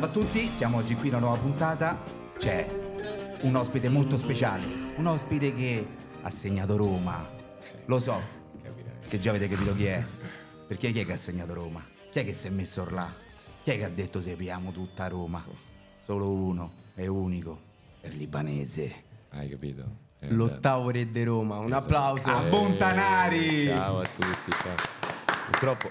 salve a tutti, siamo oggi qui in una nuova puntata. C'è un ospite molto speciale, un ospite che ha segnato Roma. Lo so, che già avete capito chi è. Perché chi è che ha segnato Roma? Chi è che si è messo là? Chi è che ha detto seguiamo tutta Roma? Solo uno, è unico, è libanese. Hai capito? L'ottavo re di Roma, un esatto. applauso. A Montanari! Ciao a tutti, ciao. Purtroppo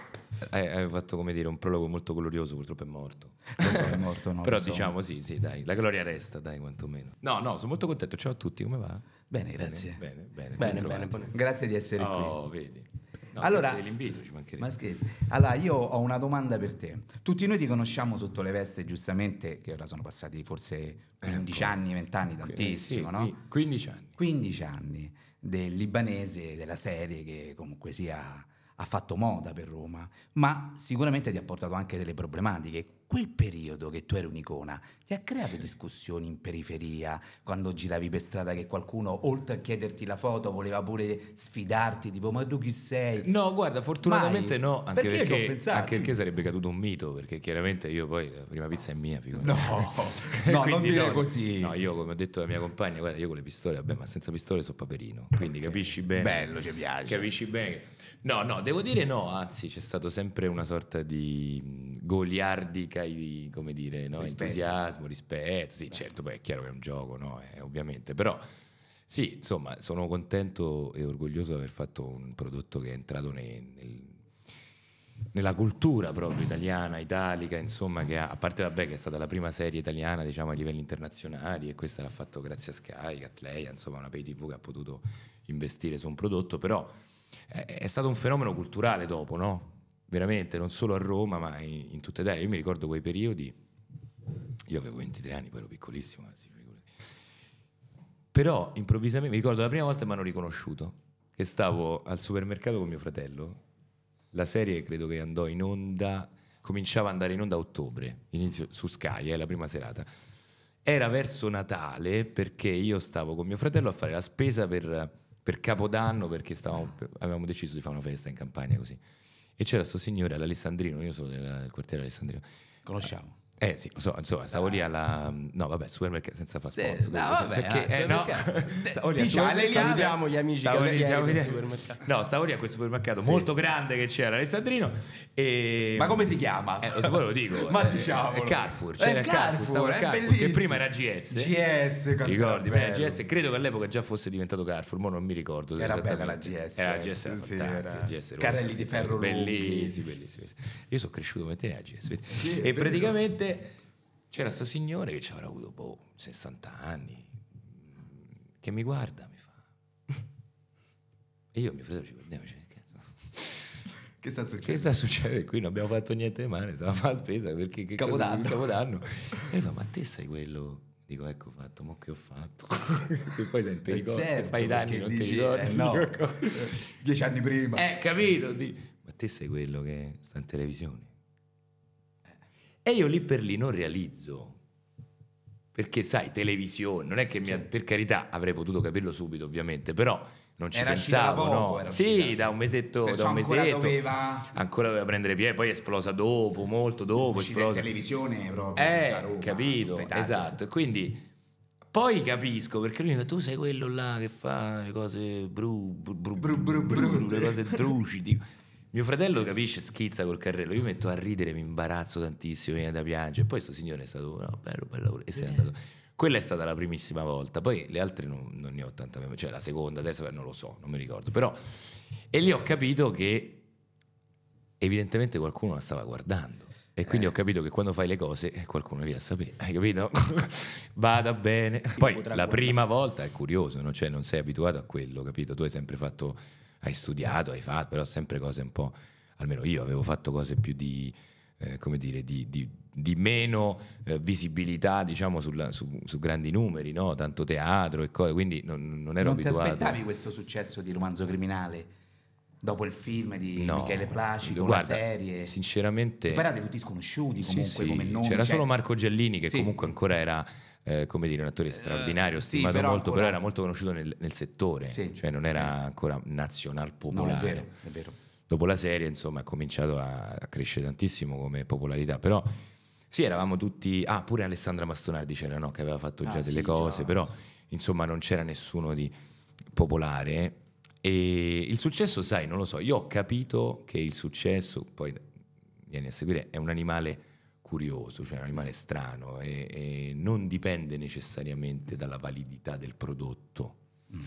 hai, eh, hai, fatto come dire un prologo molto glorioso, purtroppo è morto. Lo so, è morto, no, Però diciamo sì, sì, dai, la gloria resta, dai, quantomeno. No, no, sono molto contento. Ciao a tutti, come va? Bene, grazie. Bene, bene. bene, bene, bene grazie di essere oh, qui. Vedi. No, allora, ci Ma Allora, io ho una domanda per te. Tutti noi ti conosciamo sotto le veste, giustamente, che ora sono passati forse 15 ecco. anni, 20 anni, tantissimo, eh, sì, no? 15 anni. 15 anni del libanese della serie che comunque sia ha fatto moda per Roma, ma sicuramente ti ha portato anche delle problematiche. Quel periodo che tu eri un'icona ti ha creato sì. discussioni in periferia, quando giravi per strada che qualcuno, oltre a chiederti la foto, voleva pure sfidarti, tipo ma tu chi sei? No, guarda, fortunatamente Mai. no, anche perché, perché, perché anche perché sarebbe caduto un mito, perché chiaramente io poi la prima pizza è mia, figurati. No, no non dire no, così. No, io come ho detto alla mia compagna, guarda, io con le pistole, vabbè, ma senza pistole sono paperino, quindi okay. capisci bene. Bello, ci piace. Capisci bene. No, no, devo dire no, anzi c'è stato sempre una sorta di goliardica, come dire, no? rispetto. entusiasmo, rispetto, sì Beh. certo, poi è chiaro che è un gioco, no? Eh, ovviamente, però sì, insomma sono contento e orgoglioso di aver fatto un prodotto che è entrato nel, nel, nella cultura proprio italiana, italica, insomma, che ha, a parte vabbè che è stata la prima serie italiana diciamo a livelli internazionali e questa l'ha fatto grazie a Sky, Catleia, insomma una pay tv che ha potuto investire su un prodotto, però è stato un fenomeno culturale dopo, no? Veramente, non solo a Roma, ma in, in tutta Italia. Io mi ricordo quei periodi, io avevo 23 anni, poi ero piccolissimo, eh, anzi, però improvvisamente, mi ricordo la prima volta che mi hanno riconosciuto, che stavo al supermercato con mio fratello, la serie credo che andò in onda, cominciava ad andare in onda a ottobre, inizio, su Sky, eh, la prima serata. Era verso Natale perché io stavo con mio fratello a fare la spesa per per Capodanno perché stavamo, ah. avevamo deciso di fare una festa in campagna così. E c'era questo signore all'Alessandrino, io sono del quartiere Alessandrino. Conosciamo. Eh sì, so, insomma, stavo lì alla... No, vabbè, supermercato senza fast food. Sì, no, vabbè, perché, no, eh, eh, no. Diciamo, salutiamo gli amici stavo lì, stavo lì, supermercato. No, stavo lì a quel supermercato sì. molto grande che c'era Alessandrino e... Ma come si chiama? Eh, lo, lo dico. Ma eh, diciamolo. È Carrefour. C'era eh, Carrefour, Carrefour, è Carrefour bellissimo. che prima era GS. GS, ricordi? Beh, GS, credo che all'epoca già fosse diventato Carrefour, ma non mi ricordo. Era bella la GS. Era la GS, sì, GS Carrelli di ferro Bellissimi, bellissimi. Io sono cresciuto mentre nella GS. E praticamente notte c'era questo signore che ci avrà avuto boh, 60 anni, mm, che mi guarda, mi fa... e io e mio fratello ci guardiamo, cioè, che sta succedendo? Che sta succedendo? Qui non abbiamo fatto niente di male, stiamo a fare spesa perché che Capodanno. Cosa, Capodanno. E fa, ma te sei quello? Dico, ecco fatto, ma che ho fatto? e poi se ti eh, ricordi, certo, fai danni, non dici, ti ricordi. Eh, no. Dieci anni prima. Eh, capito? Di... Ma te sei quello che sta in televisione? E io lì per lì non realizzo. Perché sai, televisione, non è che mi... Certo. Per carità, avrei potuto capirlo subito ovviamente, però non ci era pensavo, da poco, no? Sì, da un mesetto, Perciò da un mesetto. Ancora doveva... ancora doveva prendere piede, poi esplosa dopo, molto dopo. Esplosa. in televisione proprio. Eh, Roma, capito, esatto. E quindi poi capisco perché lui mi fa tu sei quello là che fa le cose bru, bru, bru, bru, bru, bru, bru, bru le cose trucidi. Mio fratello capisce, schizza col carrello. Io mi metto a ridere, mi imbarazzo tantissimo, viene da piangere. Poi questo signore è stato no, bello, bello, e se n'è andato. Quella è stata la primissima volta, poi le altre non, non ne ho tanta memoria, cioè la seconda, la terza, non lo so, non mi ricordo. Però, e lì ho capito che evidentemente qualcuno la stava guardando. E quindi eh. ho capito che quando fai le cose eh, qualcuno viene a sapere, hai capito? Vada bene. Poi la prima volta è curioso, no? cioè, non sei abituato a quello, capito? Tu hai sempre fatto hai studiato, hai fatto, però sempre cose un po', almeno io avevo fatto cose più di, eh, come dire, di, di, di meno eh, visibilità, diciamo, sulla, su, su, grandi numeri, no? tanto teatro e cose, quindi non, non ero non abituato. Non ti aspettavi questo successo di romanzo criminale? dopo il film di no, Michele Placido, guarda, la serie. Sinceramente. Però erano tutti sconosciuti comunque sì, sì. come nome. C'era cioè... solo Marco Gellini che sì. comunque ancora era eh, come dire, un attore eh, straordinario, uh, stimato sì, però molto, ancora... però era molto conosciuto nel, nel settore, sì. cioè non era ancora nazional popolare. No, è vero, è vero. Dopo la serie, insomma, ha cominciato a, a crescere tantissimo come popolarità, però... Sì, eravamo tutti. Ah, pure Alessandra Mastonardi c'era, no? Che aveva fatto ah, già ah, delle sì, cose, già. però insomma non c'era nessuno di popolare. E il successo, sai, non lo so. Io ho capito che il successo, poi vieni a seguire, è un animale curioso, cioè rimane strano e, e non dipende necessariamente dalla validità del prodotto, mm.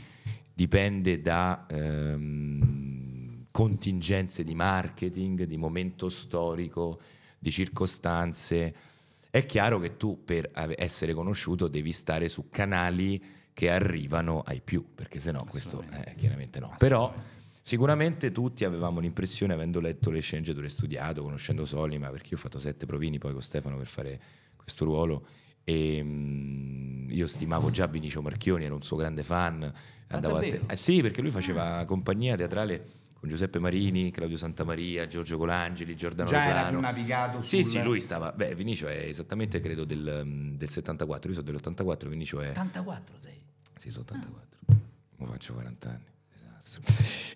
dipende da ehm, contingenze di marketing, di momento storico, di circostanze. È chiaro che tu per essere conosciuto devi stare su canali che arrivano ai più, perché se no questo eh, chiaramente no. Però Sicuramente tutti avevamo l'impressione, avendo letto le sceneggiature, studiato, conoscendo Solima, perché io ho fatto sette provini poi con Stefano per fare questo ruolo, e ehm, mh, io stimavo già Vinicio Marchioni, ero un suo grande fan. Ah, andavo ah, te- eh, sì, perché lui faceva compagnia teatrale con Giuseppe Marini, Claudio Santamaria, Giorgio Colangeli, Giordano Già Lugano. era più navigato Sì, sul... sì, lui stava... Beh, Vinicio è esattamente, credo, del, mm, del 74. Io sono dell'84, Vinicio è... 84 sei? Sì, sono 84. Ah. Mo faccio 40 anni.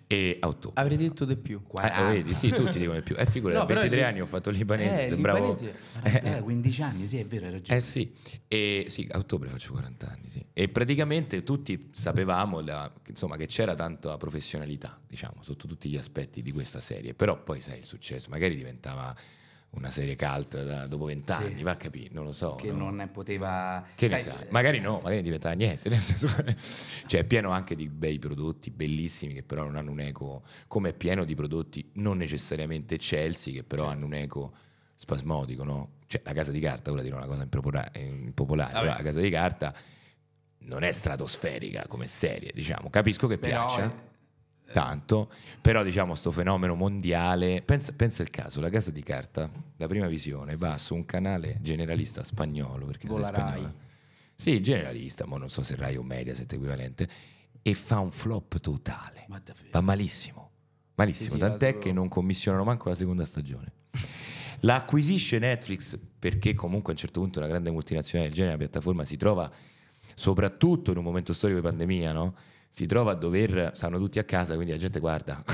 E a ottobre. Avrei detto di più. Eh, eh, vedi, sì, tutti dicono di più. Eh, figura, no, a 23 anni ho fatto libanese, eh, sembravo... Eh, libanese eh, 15 eh. anni, sì, è vero, hai ragione. Eh sì, e, sì, a ottobre faccio 40 anni, sì. E praticamente tutti sapevamo la, insomma, che c'era tanta professionalità, diciamo, sotto tutti gli aspetti di questa serie, però poi sai il successo, magari diventava una serie cult da, dopo vent'anni, sì. va a capire, non lo so. Che no? non poteva... Che sai, sai? Eh, magari eh. no, magari diventava niente. Nel senso, cioè è pieno anche di bei prodotti bellissimi che però non hanno un eco, come è pieno di prodotti non necessariamente eccelsi, che però certo. hanno un eco spasmodico, no? Cioè la casa di carta, ora dirò una cosa impopolare, però la casa di carta non è stratosferica come serie, diciamo. Capisco che però piaccia. È tanto, però diciamo questo fenomeno mondiale, pensa, pensa il caso, la casa di carta, la prima visione, va su un canale generalista spagnolo, perché Vola spagnola. Sì, generalista, ma non so se Rai o Mediaset equivalente, e fa un flop totale. Ma davvero? Va malissimo, malissimo, sì, sì, tant'è che non commissionano manco la seconda stagione. la acquisisce Netflix perché comunque a un certo punto una grande multinazionale del genere, la piattaforma si trova soprattutto in un momento storico di pandemia, no? si trova a dover, stanno tutti a casa, quindi la gente guarda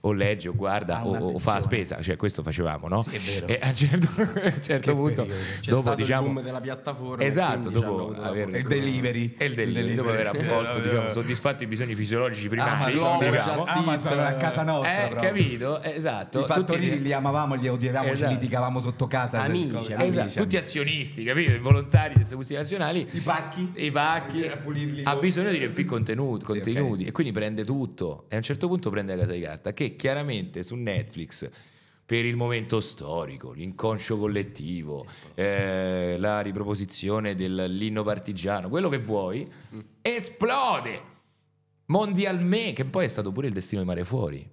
o legge o guarda o, o, fa spesa, cioè questo facevamo, no? Sì, è vero. E a un certo, a certo punto, C'è dopo diciamo il boom diciamo della piattaforma, esatto, dopo aver il delivery, e il delivery, dopo aver avvolto, diciamo, soddisfatto i bisogni fisiologici prima di diciamo. Amazon a casa nostra, eh, capito? Esatto. I fattorini tutti... li amavamo, li odiavamo, esatto. ci litigavamo sotto casa, amici, amici, esatto. tutti azionisti, capito? I volontari dei servizi nazionali, i pacchi, i pacchi, ha bisogno di riempire contenuto contenuti, contenuti okay. e quindi prende tutto e a un certo punto prende la casa di carta che chiaramente su Netflix per il momento storico, l'inconscio collettivo, eh, la riproposizione dell'inno partigiano, quello che vuoi, mm. esplode mondialmente, che poi è stato pure il destino di Mare Fuori,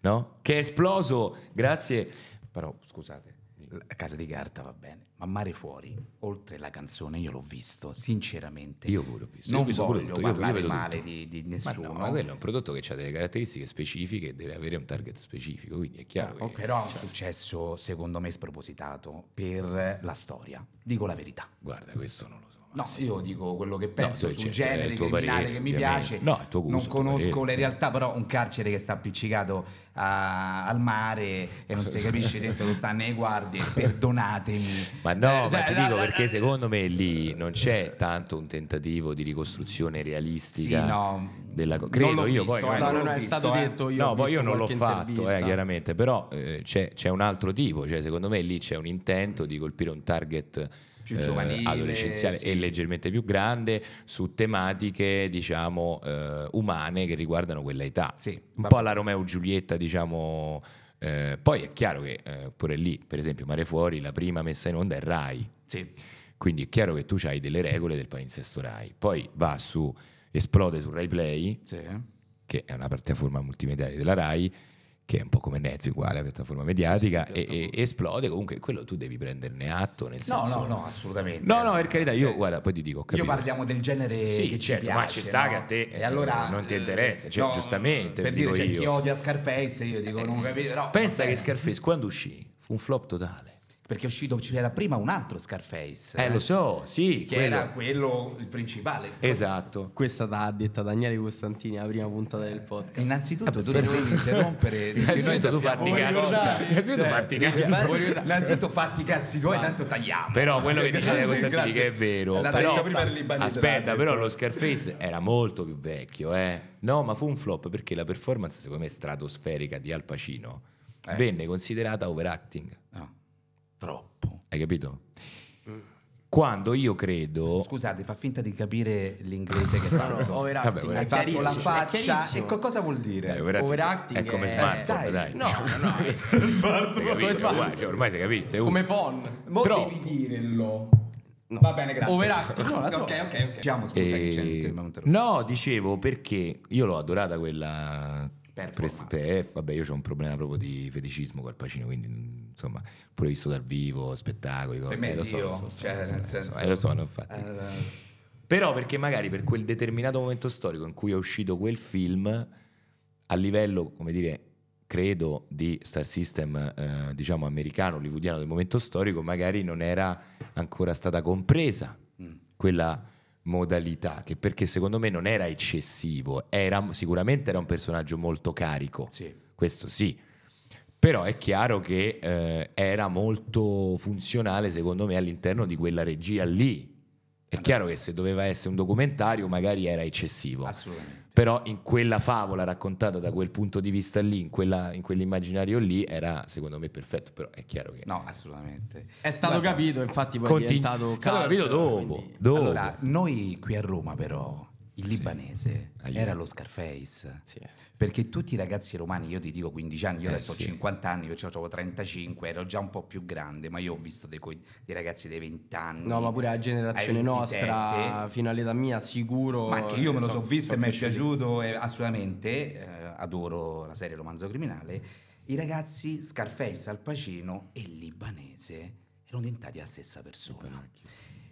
no? Che è esploso grazie... Però scusate, la casa di carta va bene, ma Mare Fuori, oltre la canzone, io l'ho visto, sinceramente. Io pure ho visto. Non ho visto voglio tutto. parlare io male di, di, nessuno. Ma, no, ma quello è un prodotto che ha delle caratteristiche specifiche deve avere un target specifico, quindi è chiaro. No, che, però è un successo, secondo me, spropositato per la storia. Dico la verità. Guarda, questo non lo so. No, io dico quello che penso no, cioè, sul certo, cioè, genere criminale parere, che mi piace. No, gusto, non conosco le realtà, però un carcere che sta appiccicato a, ah, al mare e non si capisce dentro che stanno nei guardie, perdonatemi. Ma no, eh, cioè, ma ti la, dico la, perché la, secondo me lì non c'è tanto un tentativo di ricostruzione realistica. Sì, no della credo io visto, poi eh. no, no, no, è stato eh. detto io no poi io non l'ho fatto eh, chiaramente però eh, c'è, c'è, un altro tipo cioè secondo me lì c'è un intento di colpire un target più eh, giovanile adolescenziale sì. e leggermente più grande su tematiche diciamo eh, umane che riguardano quella età sì, un po' alla Romeo Giulietta diciamo poi è chiaro che pure lì per esempio Mare Fuori la prima messa in onda è Rai sì. quindi è chiaro che tu hai delle regole del palinsesto Rai poi va su esplode su Rai Play, sì. che è una piattaforma multimediale della Rai, che è un po' come Netflix, uguale a piattaforma mediatica, sì, sì, e, e, esplode. Comunque, quello tu devi prenderne atto. Nel senso, no, no, assolutamente. No, no, per carità, io eh, guarda, poi ti dico. Io parliamo del genere sì, che certo, piace, ma ci sta no? che a te e allora, eh, non ti eh, interessa, cioè, no, giustamente. Per dire, c'è cioè, chi odia Scarface, io dico, non capisco. pensa vabbè. che Scarface quando uscì fu un flop totale perché è uscito, c'era prima un altro Scarface. Eh, eh lo so, sì. Che quello. era quello il principale. Esatto. Questa l'ha detta Daniele Costantini alla prima puntata del podcast. Innanzitutto eh, tu devi non... interrompere. Innanzitutto tu fatti cazzi cioè, Innanzitutto fatti cazzo. Innanzitutto fatti cazzi tuoi, tanto tagliamo. Però quello che dice Costantini che è vero. Però, aspetta, però lo Scarface era molto più vecchio, eh. No, ma fu un flop perché la performance, secondo me, stratosferica di Al Pacino eh. venne considerata overacting. Troppo. Hai capito? Mm. Quando io credo. Scusate, fa finta di capire l'inglese che fa. overacting. Vabbè, overacting. la faccia. E cosa vuol dire? Dai, overacting, overacting è come smartphone, eh, dai. No, no, no. smartphone. Come smartphone. Cioè, ormai si capisce. Come phone. Mo devi dirlo. No. Va bene, grazie. Overacting. No, so. ok, ok, ok. Siamo, scusa, e... che c'è, eh, no, dicevo perché io l'ho adorata quella per, vabbè, io ho un problema proprio di feticismo col Pacino, quindi insomma, pure visto dal vivo, spettacoli, per me eh, lo so, lo so, cioè, lo so, ne ho fatti. Però perché magari per quel determinato momento storico in cui è uscito quel film, a livello, come dire, credo di star system eh, diciamo americano, hollywoodiano del momento storico, magari non era ancora stata compresa mm. quella modalità, che perché secondo me non era eccessivo, era, sicuramente era un personaggio molto carico, sì. questo sì, però è chiaro che eh, era molto funzionale secondo me all'interno di quella regia lì. È chiaro che se doveva essere un documentario magari era eccessivo. Assolutamente. Però in quella favola raccontata da quel punto di vista lì, in, quella, in quell'immaginario lì, era secondo me perfetto, però è chiaro che... No, assolutamente. È stato Guarda, capito, infatti poi continu- è diventato... È stato capito dopo, dopo. Allora, noi qui a Roma però il libanese sì. era lo Scarface. Eh, sì, sì, perché tutti i ragazzi romani, io ti dico 15 anni, io eh, adesso ho 50 anni, io avevo 35, ero già un po' più grande, ma io ho visto dei, dei ragazzi dei 20 anni. No, ma pure la generazione nostra, fino all'età mia, sicuro. Ma anche io me lo so, sono visto so e mi è piaciuto eh, assolutamente, eh, adoro la serie Romanzo Criminale. I ragazzi Scarface, Al Pacino e libanese erano diventati la stessa persona.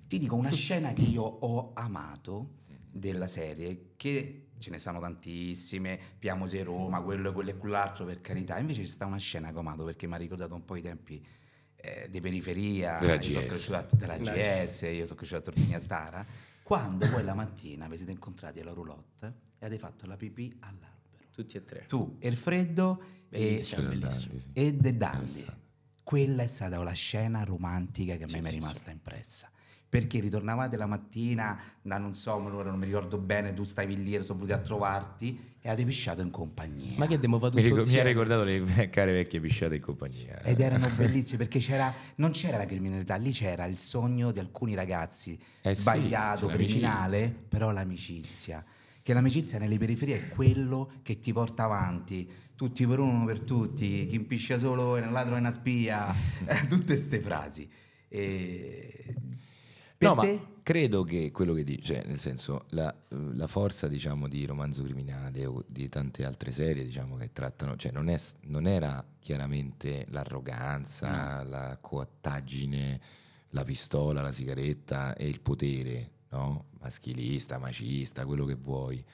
Ti dico una scena che io ho amato della serie che ce ne sono tantissime, Piamo Piamose Roma, quello, e quello e quell'altro, per carità. Invece c'è stata una scena, Comato, perché mi ha ricordato un po' i tempi eh, di periferia, della io sono cresciuto a, della GS, io sono cresciuto a Torpignattara, quando poi la mattina vi siete incontrati alla roulotte e avete fatto la pipì all'albero. Tutti e tre. Tu, Erfreddo e, e De Dandy. Esatto. Quella è stata la scena romantica che sì, mi è rimasta sì, impressa perché ritornavate la mattina da non so, un'ora, non mi ricordo bene, tu stavi lì, sono venuti a trovarti e avete pisciato in compagnia. Ma che abbiamo fatto mi, ric- mi ha ricordato le care vecchie pisciate in compagnia. Ed erano bellissime perché c'era, non c'era la criminalità, lì c'era il sogno di alcuni ragazzi, eh sbagliato, sì, criminale, l'amicizia. però l'amicizia. Che l'amicizia nelle periferie è quello che ti porta avanti tutti per uno, uno per tutti, chi impiscia solo è un ladro è una spia, tutte queste frasi. E per no, te? ma credo che quello che dice, cioè, nel senso, la, la, forza diciamo, di romanzo criminale o di tante altre serie diciamo, che trattano, cioè non, è, non era chiaramente l'arroganza, mm. la coattaggine, la pistola, la sigaretta e il potere, no? maschilista, macista, quello che vuoi.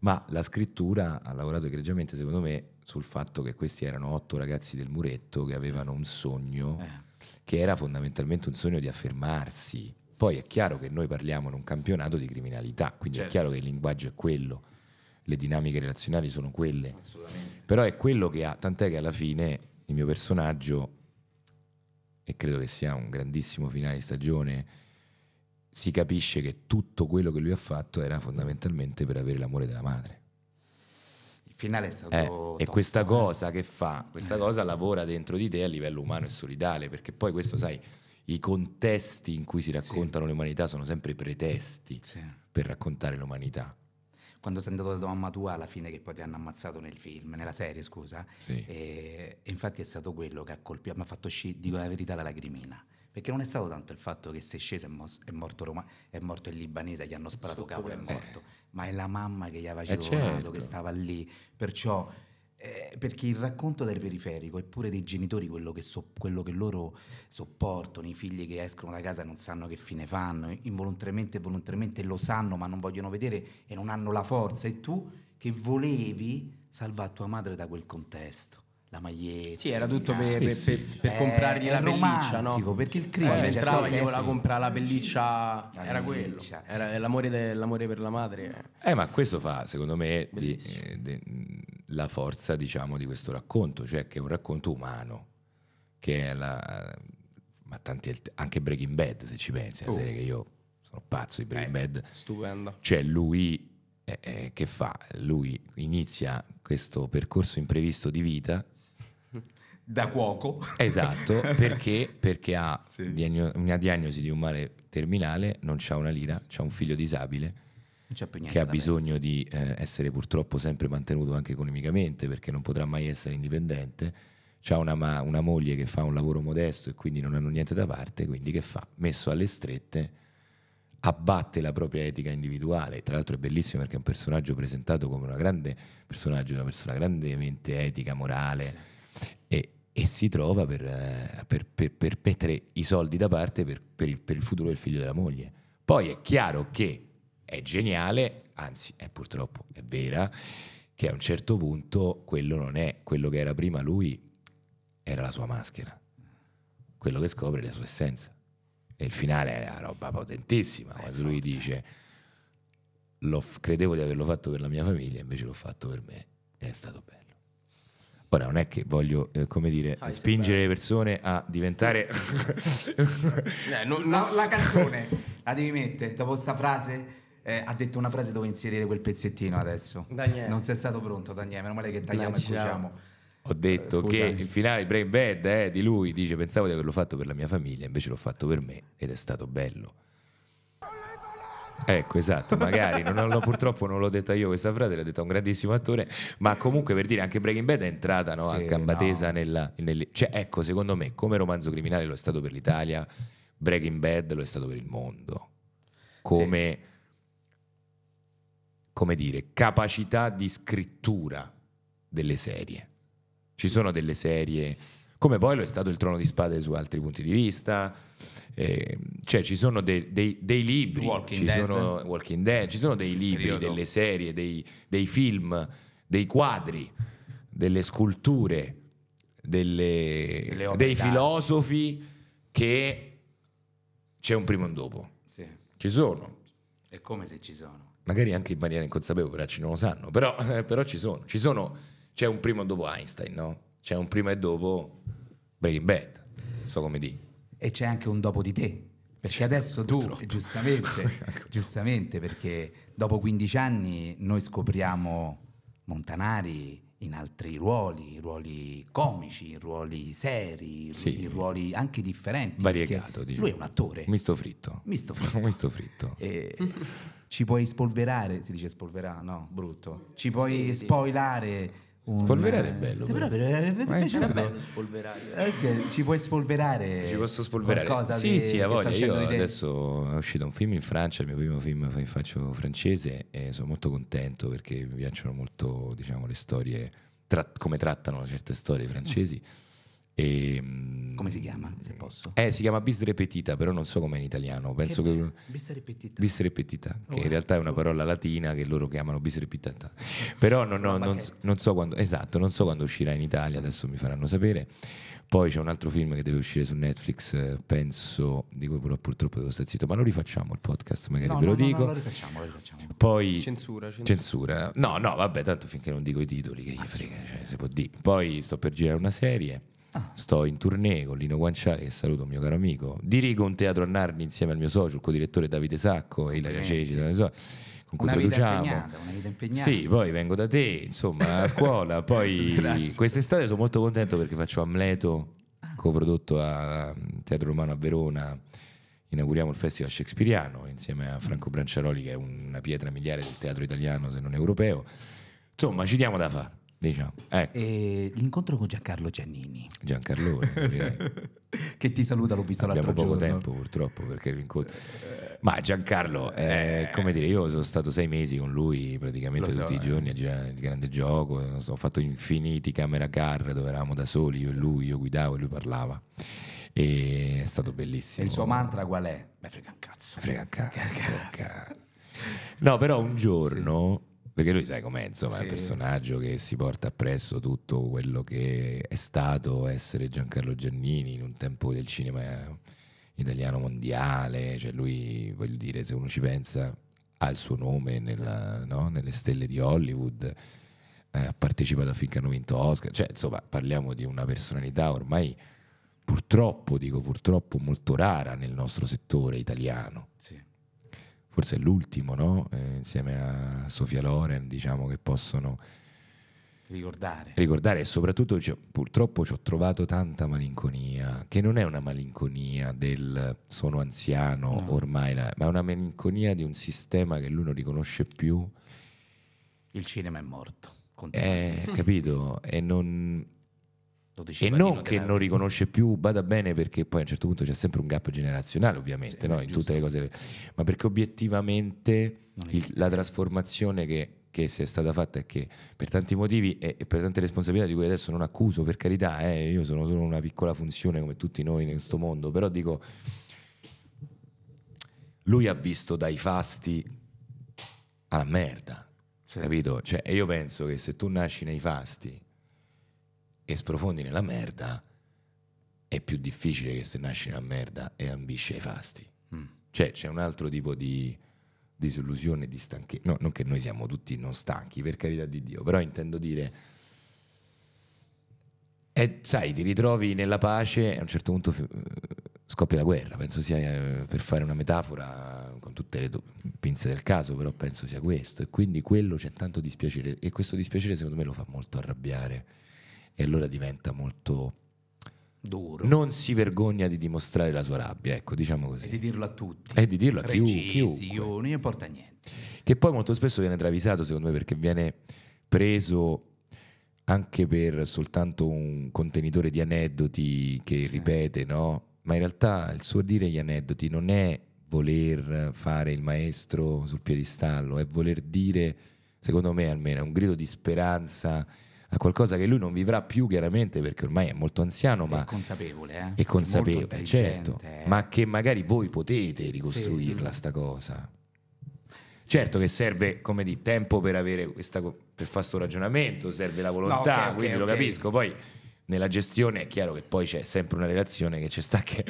Ma la scrittura ha lavorato egregiamente, secondo me, sul fatto che questi erano otto ragazzi del muretto che avevano un sogno. Eh che era fondamentalmente un sogno di affermarsi. Poi è chiaro che noi parliamo in un campionato di criminalità, quindi certo. è chiaro che il linguaggio è quello, le dinamiche relazionali sono quelle. Però è quello che ha, tant'è che alla fine il mio personaggio, e credo che sia un grandissimo finale di stagione, si capisce che tutto quello che lui ha fatto era fondamentalmente per avere l'amore della madre finale è stato... Eh, e questa eh. cosa che fa, questa eh. cosa lavora dentro di te a livello umano e solidale, perché poi questo, sai, i contesti in cui si raccontano sì. l'umanità sono sempre pretesti sì. per raccontare l'umanità. Quando sei andato da mamma tua, alla fine che poi ti hanno ammazzato nel film, nella serie, scusa, sì. e, eh, e infatti è stato quello che ha colpito, mi ha fatto uscire, dico la verità, la lacrimina perché non è stato tanto il fatto che se è sceso e mos- è, morto, Roma- è morto il libanese, gli hanno sparato Sotto cavolo, è morto, eh. ma è la mamma che gli aveva eh, circolato, certo. che stava lì. Perciò, eh, perché il racconto del periferico è pure dei genitori quello che, so- quello che loro sopportano, i figli che escono da casa e non sanno che fine fanno, involontariamente e volontariamente lo sanno, ma non vogliono vedere e non hanno la forza. E tu che volevi salvare tua madre da quel contesto la maglietta. Sì, era tutto per, ah, per, per, per eh, comprargli la pelliccia, no? Perché il crimine eh, entrava cioè, e voleva comprare la pelliccia, la era pelliccia. quello. Era l'amore, de, l'amore, per la madre. Eh, ma questo fa, secondo me, di, eh, de, la forza, diciamo, di questo racconto, cioè che è un racconto umano, che è la ma tanti anche Breaking Bad, se ci pensi, oh. la serie che io sono pazzo di Breaking eh, Bad. Stupendo. Cioè lui eh, eh, che fa? Lui inizia questo percorso imprevisto di vita da cuoco. Esatto, perché, perché ha sì. diagno- una diagnosi di un male terminale, non c'ha una lira, c'ha un figlio disabile che ha bisogno di eh, essere purtroppo sempre mantenuto anche economicamente perché non potrà mai essere indipendente. C'ha una, ma- una moglie che fa un lavoro modesto e quindi non hanno niente da parte, quindi che fa? Messo alle strette abbatte la propria etica individuale. Tra l'altro è bellissimo perché è un personaggio presentato come una grande personaggio, una persona grandemente etica, morale, sì e, e si trova per, eh, per, per, per, mettere i soldi da parte il, per, il, futuro del figlio della moglie. Poi è chiaro che è geniale, anzi è purtroppo è vera, che a un certo punto quello non è quello che era prima lui, era la sua maschera, quello che scopre è la sua essenza. E il finale è una roba potentissima, eh, quando lui dice credevo di averlo fatto per la mia famiglia, invece l'ho fatto per me e è stato bene. Ora non è che voglio, eh, come dire, ah, spingere le persone a diventare... eh, no, no. La, la, canzone la devi mettere dopo questa frase. Eh, ha detto una frase dove inserire quel pezzettino adesso. Daniele. Non sei stato pronto, Daniele. Meno male che tagliamo no, e cuciamo. Ho detto Scusa. Eh, che il finale Brain Bad eh, di lui dice: Pensavo di averlo fatto per la mia famiglia, invece l'ho fatto per me ed è stato bello. Ecco, esatto, magari, non l'ho, purtroppo non l'ho detta io questa frase, l'ha detta un grandissimo attore, ma comunque per dire anche Breaking Bad è entrata no, sì, a gamba tesa nella... Nelle, cioè, ecco, secondo me come romanzo criminale lo è stato per l'Italia, Breaking Bad lo è stato per il mondo. Come, sì. come dire, capacità di scrittura delle serie. Ci sono delle serie, come poi lo è stato il Trono di Spade su altri punti di vista eh, cioè ci sono dei, dei, dei libri, Walking, ci Dead. Sono, Walking Dead, ci sono dei libri, periodo. delle serie, dei, dei, film, dei quadri, delle sculture, delle, dei filosofi che c'è un prima e un dopo. Sì. Ci sono. È come se ci sono. Magari anche in maniera inconsapevole, però non lo sanno, però, eh, però ci sono. Ci sono, c'è un prima e dopo Einstein, no? C'è un prima e dopo Breaking Bad, so come dire e c'è anche un dopo di te. Perché adesso tu, giustamente, ecco. giustamente, perché dopo 15 anni noi scopriamo Montanari in altri ruoli, ruoli comici, ruoli seri, sì. ruoli anche differenti. Variegato, diciamo. Lui è un attore. Misto fritto. Misto fritto. Misto fritto. E ci puoi spolverare, si dice spolverà, no, brutto. Ci puoi sì, spoilare un... Spolverare è bello. Però eh, è bello spolverare. Eh, okay, ci puoi spolverare? Ci posso spolverare. Qualcosa sì, di, sì, a voglia. Io adesso è uscito un film in Francia, il mio primo film in faccio francese e sono molto contento perché mi piacciono molto diciamo, le storie, tra, come trattano certe storie francesi. Mm e, ehm, come si chiama, se eh, posso? Eh, si chiama bis repetita, però non so com'è in italiano. Penso che, che... Bis repetita. Bis repetita, che in realtà è una parola latina che loro chiamano bis repetita. però non, no, non, non, so quando... Esatto, non so quando uscirà in Italia, adesso mi faranno sapere. Poi c'è un altro film che deve uscire su Netflix, eh, penso, di cui però purtroppo devo stare zitto, ma lo rifacciamo il podcast, magari no, ve lo no, dico. No, lo rifacciamo, lo rifacciamo. Poi censura, censura, censura. No, no, vabbè, tanto finché non dico i titoli che gli frega, cioè, si può dire. Poi sto per girare una serie Ah. Sto in tournée con Lino Guanciari, che saluto un mio caro amico. Dirigo un teatro a Narni insieme al mio socio, il co-direttore Davide Sacco e Ilaria Ceci. Con cui una produciamo. Vita una vita impegnata. Sì, poi vengo da te, insomma, a scuola. Poi quest'estate sono molto contento perché faccio Amleto, ah. coprodotto a mm, Teatro Romano a Verona. Inauguriamo il Festival Shakespeareano insieme a Franco Branciaroli, che è una pietra miliare del teatro italiano, se non europeo. Insomma, ci diamo da fare. Diciamo. Ecco. l'incontro con Giancarlo Giannini. Giancarlo, che ti saluta, l'ho visto Abbiamo l'altro giorno. Abbiamo poco tempo purtroppo perché l'incontro... Ma Giancarlo, eh, come dire, io sono stato sei mesi con lui praticamente so, tutti eh. i giorni a girare il grande gioco, ho fatto infiniti camera car dove eravamo da soli, io e lui, io guidavo e lui parlava. E è stato bellissimo. E il suo mantra qual è? Beh, frega un cazzo. Frega un cazzo. Frega un cazzo. No, però un giorno... Sì perché lui sai com'è, insomma, sì. è un personaggio che si porta appresso tutto quello che è stato essere Giancarlo Giannini in un tempo del cinema italiano mondiale, cioè lui, voglio dire, se uno ci pensa, ha il suo nome nella, no? nelle stelle di Hollywood, eh, ha partecipato a finché hanno vinto Oscar, cioè insomma parliamo di una personalità ormai purtroppo, dico purtroppo, molto rara nel nostro settore italiano. Sì forse è l'ultimo, no? eh, insieme a Sofia Loren, diciamo che possono ricordare. Ricordare e soprattutto cioè, purtroppo ci ho trovato tanta malinconia, che non è una malinconia del sono anziano no. ormai, ma è una malinconia di un sistema che lui non riconosce più. Il cinema è morto. Eh, capito? E non e non che non riconosce più, vada bene perché poi a un certo punto c'è sempre un gap generazionale ovviamente, sì, no? in tutte le cose, ma perché obiettivamente il, la trasformazione che, che si è stata fatta è che per tanti motivi e, per tante responsabilità di cui adesso non accuso, per carità, eh, io sono solo una piccola funzione come tutti noi in questo mondo, però dico, lui ha visto dai fasti alla merda, sì. capito? Cioè, io penso che se tu nasci nei fasti e sprofondi nella merda, è più difficile che se nasci nella merda e ambisci ai fasti. Mm. Cioè c'è un altro tipo di disillusione, di stanchezza. No, non che noi siamo tutti non stanchi, per carità di Dio, però intendo dire... E eh, sai, ti ritrovi nella pace e a un certo punto scoppia la guerra. Penso sia, eh, per fare una metafora, con tutte le pinze del caso, però penso sia questo. E quindi quello c'è tanto dispiacere. E questo dispiacere secondo me lo fa molto arrabbiare e allora diventa molto... Duro. Non si vergogna di dimostrare la sua rabbia, ecco, diciamo così. E di dirlo a tutti. E di dirlo a Registi, chiunque. Io, non importa niente. Che poi molto spesso viene travisato, secondo me, perché viene preso anche per soltanto un contenitore di aneddoti che sì. ripete, no? Ma in realtà il suo dire gli aneddoti non è voler fare il maestro sul piedistallo, è voler dire, secondo me almeno, un grido di speranza a qualcosa che lui non vivrà più chiaramente perché ormai è molto anziano, ma è consapevole, eh? è consapevole, è certo, eh? ma che magari voi potete ricostruirla sì. sta cosa. Certo che serve, come di tempo per avere questa per fare questo ragionamento, serve la volontà, no, okay, quindi okay. lo capisco. Poi nella gestione è chiaro che poi c'è sempre una relazione che ci sta che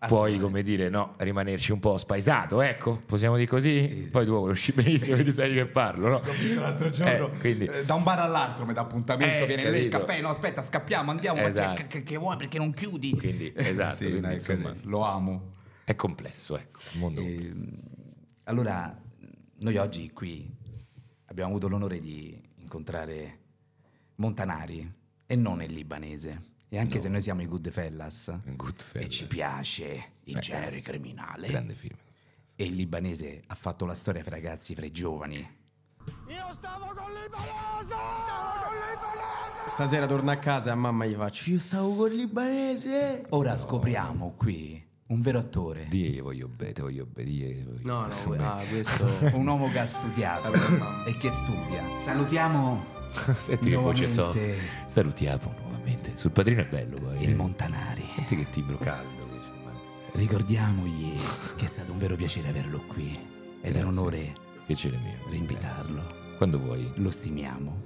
Ah, puoi eh. come dire no, rimanerci un po' spaesato ecco possiamo dire così sì, poi tu conosci benissimo eh, sì, che sai che parlo no? l'ho visto l'altro giorno eh, quindi... Eh, da un bar all'altro mi dà appuntamento eh, viene capito. lì il caffè no aspetta scappiamo andiamo esatto. cioè, che, che, vuoi perché non chiudi quindi, esatto sì, quindi, no, insomma, lo amo è complesso ecco il mondo e, ehm, allora noi oggi qui abbiamo avuto l'onore di incontrare Montanari e non il libanese e anche no. se noi siamo i Goodfellas, Goodfellas. e ci piace il eh, genere criminale. Grande film. E il libanese ha fatto la storia fra ragazzi, fra i giovani. Io stavo con libanese! Stavo con libanese! Stasera torno a casa e a mamma gli faccio Io stavo con libanese! Ora no. scopriamo qui un vero attore. Die, voglio bene, te voglio bene. voglio bene. No, no, no, ah, questo... un uomo che ha studiato e che studia. Salutiamo... Senti che voce soft. Salutiamo veramente. Sul padrino è bello poi. Il Montanari. Senti che timbro caldo. Dice, Ricordiamogli che è stato un vero piacere averlo qui. Ed Grazie. è un onore. Piacere mio. Rinvitarlo. Quando vuoi. Lo stimiamo.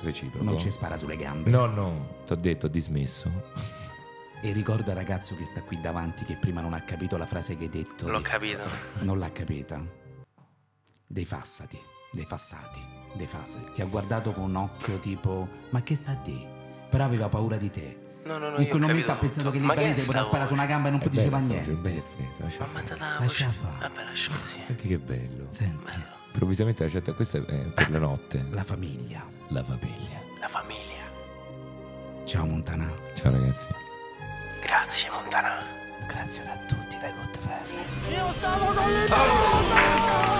Reciproco. Non ci spara sulle gambe. No, no, t'ho detto, ho dismesso. E ricorda ragazzo che sta qui davanti che prima non ha capito la frase che hai detto. Non l'ho capita. Non l'ha capita. Dei fassati, dei fassati, dei fassati. Ti ha guardato con un occhio tipo, ma che sta a te? però aveva paura di te. No, no, no, in quel momento ha pensato che l'Ibanese poteva sparare su una gamba e non eh poteva diceva niente. niente. Bella, fredda, lascia fare. Lascia fare. Vabbè, lascia così. Senti che bello. Senti. Improvvisamente la chat, questa è per la notte. La famiglia. La famiglia. La famiglia. Ciao Montanà. Ciao ragazzi. Grazie Montanà. Grazie a tutti dai Godfellas. Io stavo con l'Ibanese!